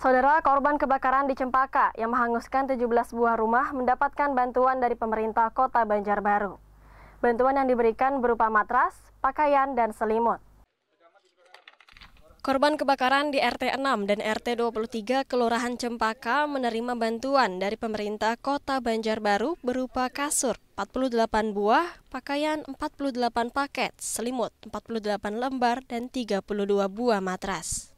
Saudara korban kebakaran di Cempaka yang menghanguskan 17 buah rumah mendapatkan bantuan dari pemerintah kota Banjarbaru. Bantuan yang diberikan berupa matras, pakaian, dan selimut. Korban kebakaran di RT 6 dan RT 23 Kelurahan Cempaka menerima bantuan dari pemerintah kota Banjarbaru berupa kasur 48 buah, pakaian 48 paket, selimut 48 lembar, dan 32 buah matras.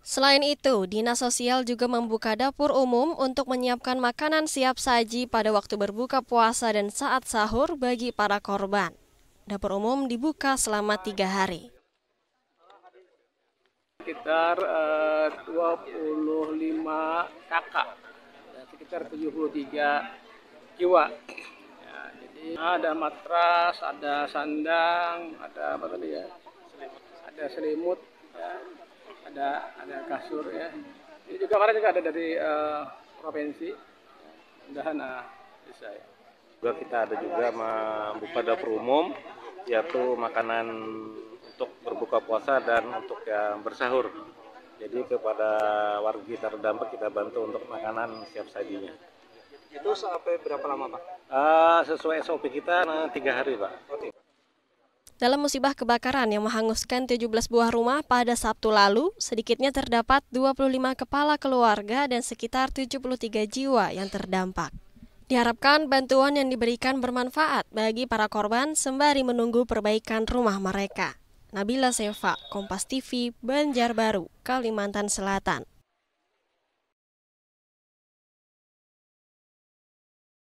Selain itu, Dinas Sosial juga membuka dapur umum untuk menyiapkan makanan siap saji pada waktu berbuka puasa dan saat sahur bagi para korban. Dapur umum dibuka selama tiga hari. Sekitar eh, uh, 25 kakak, ya, sekitar 73 jiwa. Ya, jadi ada matras, ada sandang, ada apa tadi ya, ada selimut. Ya ada ada kasur ya ini juga kemarin juga ada dari uh, provinsi mudahan nah, eh, bisa ya juga kita ada juga membuka dapur umum yaitu makanan untuk berbuka puasa dan untuk yang bersahur jadi kepada warga terdampak kita bantu untuk makanan siap sajinya itu sampai berapa lama pak? Uh, sesuai SOP kita tiga hari pak. Okay. Oh, dalam musibah kebakaran yang menghanguskan 17 buah rumah pada Sabtu lalu, sedikitnya terdapat 25 kepala keluarga dan sekitar 73 jiwa yang terdampak. Diharapkan bantuan yang diberikan bermanfaat bagi para korban sembari menunggu perbaikan rumah mereka. Nabila Seva, Kompas TV, Banjarbaru, Kalimantan Selatan.